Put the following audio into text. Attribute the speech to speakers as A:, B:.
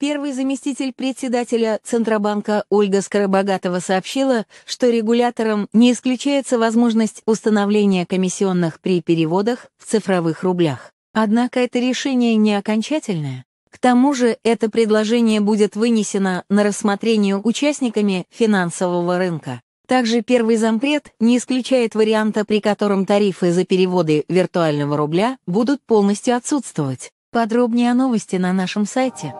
A: Первый заместитель председателя Центробанка Ольга Скоробогатова сообщила, что регулятором не исключается возможность установления комиссионных при переводах в цифровых рублях. Однако это решение не окончательное. К тому же это предложение будет вынесено на рассмотрение участниками финансового рынка. Также первый зампред не исключает варианта, при котором тарифы за переводы виртуального рубля будут полностью отсутствовать. Подробнее о новости на нашем сайте.